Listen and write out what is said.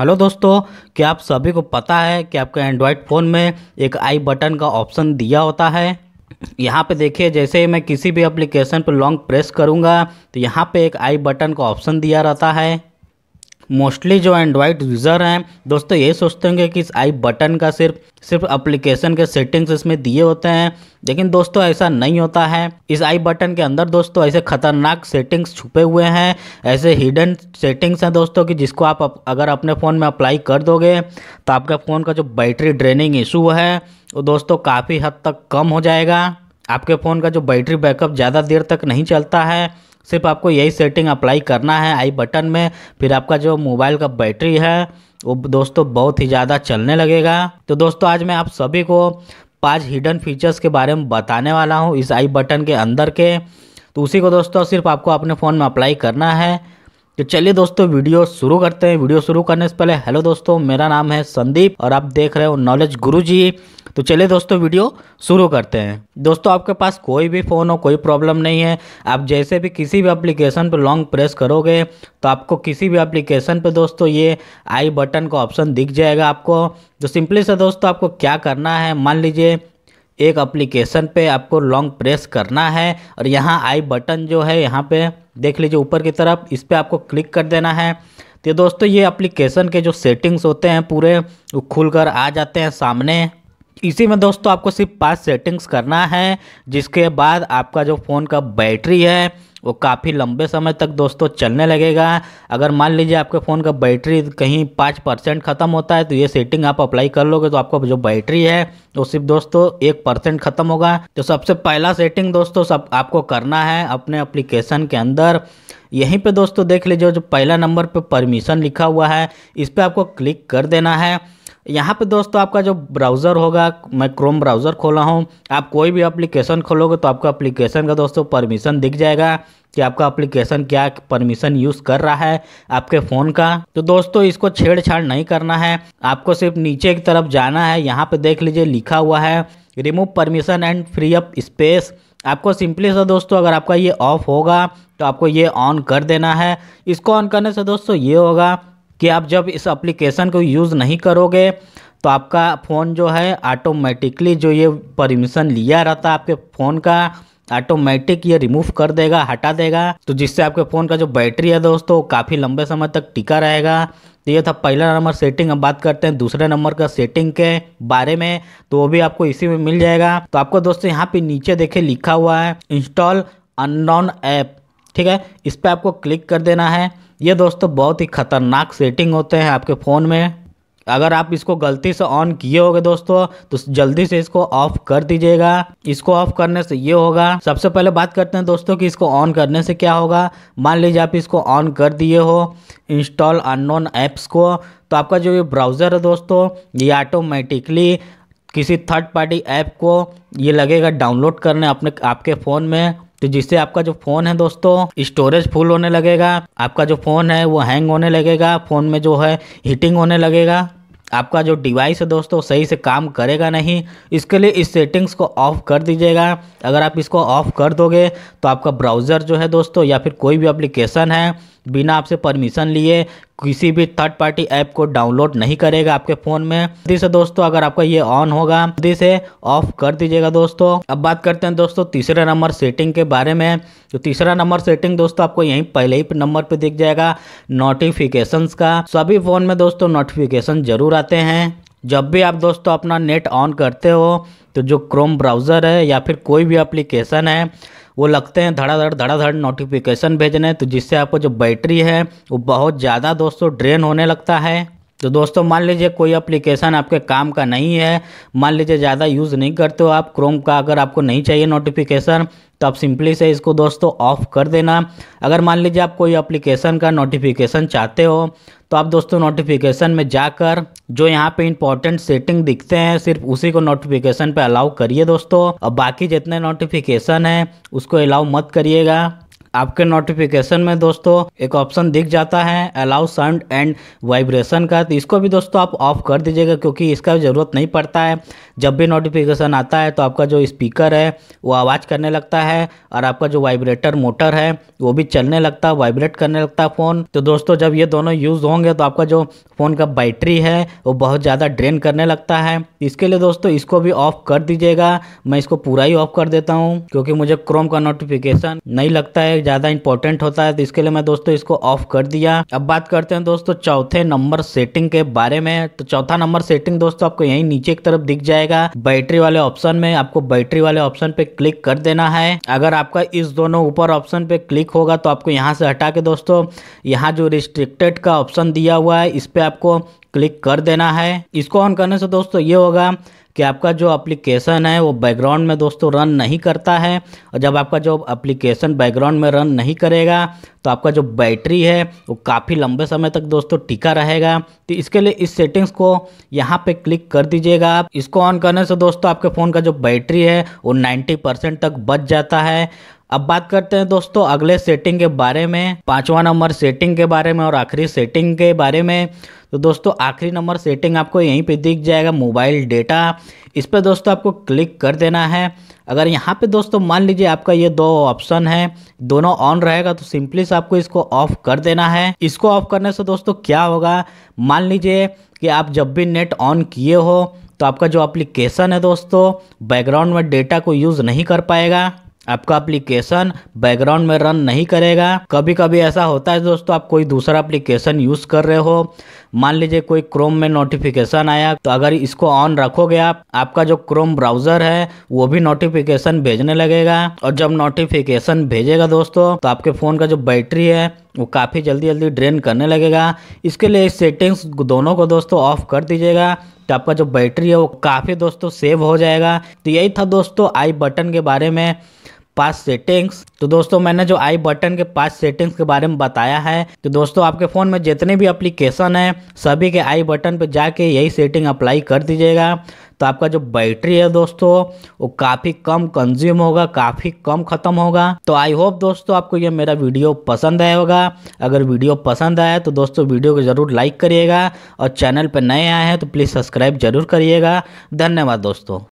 hello दोस्तों क्या आप सभी को पता है कि आपके एंड्रॉयड फ़ोन में एक आई बटन का ऑप्शन दिया होता है यहाँ पे देखिए जैसे मैं किसी भी एप्लीकेशन पर लॉन्ग प्रेस करूँगा तो यहाँ पे एक आई बटन का ऑप्शन दिया रहता है मोस्टली जो एंड्रॉइड यूज़र हैं दोस्तों ये सोचते होंगे कि इस आई बटन का सिर्फ सिर्फ एप्लीकेशन के सेटिंग्स इसमें दिए होते हैं लेकिन दोस्तों ऐसा नहीं होता है इस आई बटन के अंदर दोस्तों ऐसे खतरनाक सेटिंग्स छुपे हुए हैं ऐसे हिडन सेटिंग्स हैं दोस्तों कि जिसको आप अगर अपने फ़ोन में अप्लाई कर दोगे तो आपका फ़ोन का जो बैटरी ड्रेनिंग इशू है वो दोस्तों काफ़ी हद तक कम हो जाएगा आपके फ़ोन का जो बैटरी बैकअप ज़्यादा देर तक नहीं चलता है सिर्फ आपको यही सेटिंग अप्लाई करना है आई बटन में फिर आपका जो मोबाइल का बैटरी है वो दोस्तों बहुत ही ज़्यादा चलने लगेगा तो दोस्तों आज मैं आप सभी को पांच हिडन फीचर्स के बारे में बताने वाला हूँ इस आई बटन के अंदर के तो उसी को दोस्तों सिर्फ आपको अपने फ़ोन में अप्लाई करना है तो चलिए दोस्तों वीडियो शुरू करते हैं वीडियो शुरू करने से पहले हेलो दोस्तों मेरा नाम है संदीप और आप देख रहे हो नॉलेज गुरु जी तो चलिए दोस्तों वीडियो शुरू करते हैं दोस्तों आपके पास कोई भी फ़ोन हो कोई प्रॉब्लम नहीं है आप जैसे भी किसी भी एप्लीकेशन पर लॉन्ग प्रेस करोगे तो आपको किसी भी एप्लीकेशन पर दोस्तों ये आई बटन का ऑप्शन दिख जाएगा आपको तो सिंपली से दोस्तों आपको क्या करना है मान लीजिए एक एप्लीकेशन पे आपको लॉन्ग प्रेस करना है और यहाँ आई बटन जो है यहाँ पे देख लीजिए ऊपर की तरफ इस पर आपको क्लिक कर देना है तो दोस्तों ये एप्लीकेशन के जो सेटिंग्स होते हैं पूरे वो खुल कर आ जाते हैं सामने इसी में दोस्तों आपको सिर्फ पाँच सेटिंग्स करना है जिसके बाद आपका जो फ़ोन का बैटरी है वो काफ़ी लंबे समय तक दोस्तों चलने लगेगा अगर मान लीजिए आपके फ़ोन का बैटरी कहीं पाँच परसेंट ख़त्म होता है तो ये सेटिंग आप अप्लाई कर लोगे तो आपका जो बैटरी है वो सिर्फ दोस्तों एक परसेंट ख़त्म होगा तो सबसे पहला सेटिंग दोस्तों सब आपको करना है अपने अप्लीकेशन के अंदर यहीं पर दोस्तों देख लीजिए जो पहला नंबर परमिशन लिखा हुआ है इस पर आपको क्लिक कर देना है यहाँ पे दोस्तों आपका जो ब्राउज़र होगा मैं क्रोम ब्राउज़र खोला हूँ आप कोई भी एप्लीकेशन खोलोगे तो आपका एप्लीकेशन का दोस्तों परमिशन दिख जाएगा कि आपका एप्लीकेशन क्या परमिशन यूज़ कर रहा है आपके फ़ोन का तो दोस्तों इसको छेड़छाड़ नहीं करना है आपको सिर्फ नीचे की तरफ जाना है यहाँ पर देख लीजिए लिखा हुआ है remove permission and free up space आपको सिंपली सा दोस्तों अगर आपका ये ऑफ होगा तो आपको ये ऑन कर देना है इसको ऑन करने से दोस्तों ये होगा कि आप जब इस एप्लीकेशन को यूज़ नहीं करोगे तो आपका फ़ोन जो है ऑटोमेटिकली जो ये परमिशन लिया रहता है आपके फ़ोन का ऑटोमेटिक ये रिमूव कर देगा हटा देगा तो जिससे आपके फ़ोन का जो बैटरी है दोस्तों काफ़ी लंबे समय तक टिका रहेगा तो ये था पहला नंबर सेटिंग अब बात करते हैं दूसरे नंबर का सेटिंग के बारे में तो वो भी आपको इसी में मिल जाएगा तो आपको दोस्तों यहाँ पे नीचे देखे लिखा हुआ है इंस्टॉल अन ऐप ठीक है इस पर आपको क्लिक कर देना है ये दोस्तों बहुत ही ख़तरनाक सेटिंग होते हैं आपके फ़ोन में अगर आप इसको गलती से ऑन किए होगे दोस्तों तो जल्दी से इसको ऑफ कर दीजिएगा इसको ऑफ करने से ये होगा सबसे पहले बात करते हैं दोस्तों कि इसको ऑन करने से क्या होगा मान लीजिए आप इसको ऑन कर दिए हो इंस्टॉल अननोन ऐप्स को तो आपका जो ये ब्राउज़र है दोस्तों ये ऑटोमेटिकली किसी थर्ड पार्टी ऐप को ये लगेगा डाउनलोड करने अपने आपके फ़ोन में तो जिससे आपका जो फ़ोन है दोस्तों स्टोरेज फुल होने लगेगा आपका जो फ़ोन है वो हैंग होने लगेगा फ़ोन में जो है हीटिंग होने लगेगा आपका जो डिवाइस है दोस्तों सही से काम करेगा नहीं इसके लिए इस सेटिंग्स को ऑफ़ कर दीजिएगा अगर आप इसको ऑफ़ कर दोगे तो आपका ब्राउज़र जो है दोस्तों या फिर कोई भी एप्लीकेशन है बिना आपसे परमिशन लिए किसी भी थर्ड पार्टी ऐप को डाउनलोड नहीं करेगा आपके फ़ोन में जल्दी से दोस्तों अगर आपका ये ऑन होगा जल्दी से ऑफ कर दीजिएगा दोस्तों अब बात करते हैं दोस्तों तीसरे नंबर सेटिंग के बारे में तो तीसरा नंबर सेटिंग दोस्तों आपको यहीं पहले ही नंबर पे दिख जाएगा नोटिफिकेशंस का सभी फ़ोन में दोस्तों नोटिफिकेशन ज़रूर आते हैं जब भी आप दोस्तों अपना नेट ऑन करते हो तो जो क्रोम ब्राउज़र है या फिर कोई भी एप्लीकेशन है वो लगते हैं धड़ाधड़ धड़ाधड़ नोटिफिकेशन भेजने तो जिससे आपको जो बैटरी है वो बहुत ज़्यादा दोस्तों ड्रेन होने लगता है तो दोस्तों मान लीजिए कोई एप्लीकेशन आपके काम का नहीं है मान लीजिए ज़्यादा यूज़ नहीं करते हो आप क्रोम का अगर आपको नहीं चाहिए नोटिफिकेशन तो आप सिंपली से इसको दोस्तों ऑफ कर देना अगर मान लीजिए आप कोई एप्लीकेशन का नोटिफिकेशन चाहते हो तो आप दोस्तों नोटिफिकेशन में जाकर जो यहाँ पे इंपॉर्टेंट सेटिंग दिखते हैं सिर्फ उसी को नोटिफिकेशन पे अलाउ करिए दोस्तों और बाकी जितने नोटिफिकेशन हैं उसको अलाउ मत करिएगा आपके नोटिफिकेशन में दोस्तों एक ऑप्शन दिख जाता है अलाउ साउंड एंड वाइब्रेशन का तो इसको भी दोस्तों आप ऑफ कर दीजिएगा क्योंकि इसका ज़रूरत नहीं पड़ता है जब भी नोटिफिकेशन आता है तो आपका जो स्पीकर है वो आवाज़ करने लगता है और आपका जो वाइब्रेटर मोटर है वो भी चलने लगता है वाइब्रेट करने लगता है फ़ोन तो दोस्तों जब ये दोनों यूज़ होंगे तो आपका जो फ़ोन का बैटरी है वो बहुत ज़्यादा ड्रेन करने लगता है इसके लिए दोस्तों इसको भी ऑफ कर दीजिएगा मैं इसको पूरा ही ऑफ कर देता हूँ क्योंकि मुझे क्रोम का नोटिफिकेशन नहीं लगता है ज़्यादा इंपॉर्टेंट होता है तो इसके लिए मैं दोस्तों इसको ऑफ कर दिया अब बात करते हैं दोस्तों चौथे नंबर सेटिंग के बारे में तो चौथा नंबर सेटिंग दोस्तों आपको यही नीचे की तरफ दिख जाएगा बैटरी वाले ऑप्शन में आपको बैटरी वाले ऑप्शन पे क्लिक कर देना है अगर आपका इस दोनों ऊपर ऑप्शन पे क्लिक होगा तो आपको यहाँ से हटा के दोस्तों यहाँ जो रिस्ट्रिक्टेड का ऑप्शन दिया हुआ है इस पर आपको क्लिक कर देना है इसको ऑन करने से दोस्तों ये होगा कि आपका जो एप्लीकेशन है वो बैकग्राउंड में दोस्तों रन नहीं करता है और जब आपका जो एप्लीकेशन बैकग्राउंड में रन नहीं करेगा तो आपका जो बैटरी है वो काफ़ी लंबे समय तक दोस्तों टिका रहेगा तो इसके लिए इस सेटिंग्स को यहाँ पे क्लिक कर दीजिएगा आप इसको ऑन करने से दोस्तों आपके फ़ोन का जो बैटरी है वो नाइन्टी परसेंट तक बच जाता है अब बात करते हैं दोस्तों अगले सेटिंग के बारे में पांचवा नंबर सेटिंग के बारे में और आखिरी सेटिंग के बारे में तो दोस्तों आखिरी नंबर सेटिंग आपको यहीं पे दिख जाएगा मोबाइल डेटा इस पर दोस्तों आपको क्लिक कर देना है अगर यहाँ पे दोस्तों मान लीजिए आपका ये दो ऑप्शन है दोनों ऑन रहेगा तो सिंपली से आपको इसको ऑफ कर देना है इसको ऑफ करने से दोस्तों क्या होगा मान लीजिए कि आप जब भी नेट ऑन किए हो तो आपका जो एप्लीकेशन है दोस्तों बैकग्राउंड में डेटा को यूज़ नहीं कर पाएगा आपका एप्लीकेशन बैकग्राउंड में रन नहीं करेगा कभी कभी ऐसा होता है दोस्तों आप कोई दूसरा एप्लीकेशन यूज़ कर रहे हो मान लीजिए कोई क्रोम में नोटिफिकेशन आया तो अगर इसको ऑन रखोगे आप आपका जो क्रोम ब्राउज़र है वो भी नोटिफिकेशन भेजने लगेगा और जब नोटिफिकेशन भेजेगा दोस्तों तो आपके फ़ोन का जो बैटरी है वो काफ़ी जल्दी जल्दी ड्रेन करने लगेगा इसके लिए सेटिंग्स दोनों को दोस्तों ऑफ कर दीजिएगा तो आपका जो बैटरी है वो काफ़ी दोस्तों सेव हो जाएगा तो यही था दोस्तों आई बटन के बारे में पास सेटिंग्स तो दोस्तों मैंने जो आई बटन के पास सेटिंग्स के बारे में बताया है तो दोस्तों आपके फ़ोन में जितने भी अप्लीकेशन हैं सभी के आई बटन पर जाके यही सेटिंग अप्लाई कर दीजिएगा तो आपका जो बैटरी है दोस्तों वो काफ़ी कम कंज्यूम होगा काफ़ी कम ख़त्म होगा तो आई होप दोस्तों आपको ये मेरा वीडियो पसंद आया होगा अगर वीडियो पसंद आया तो दोस्तों वीडियो को ज़रूर लाइक करिएगा और चैनल पर नए आए हैं तो प्लीज़ सब्सक्राइब जरूर करिएगा धन्यवाद दोस्तों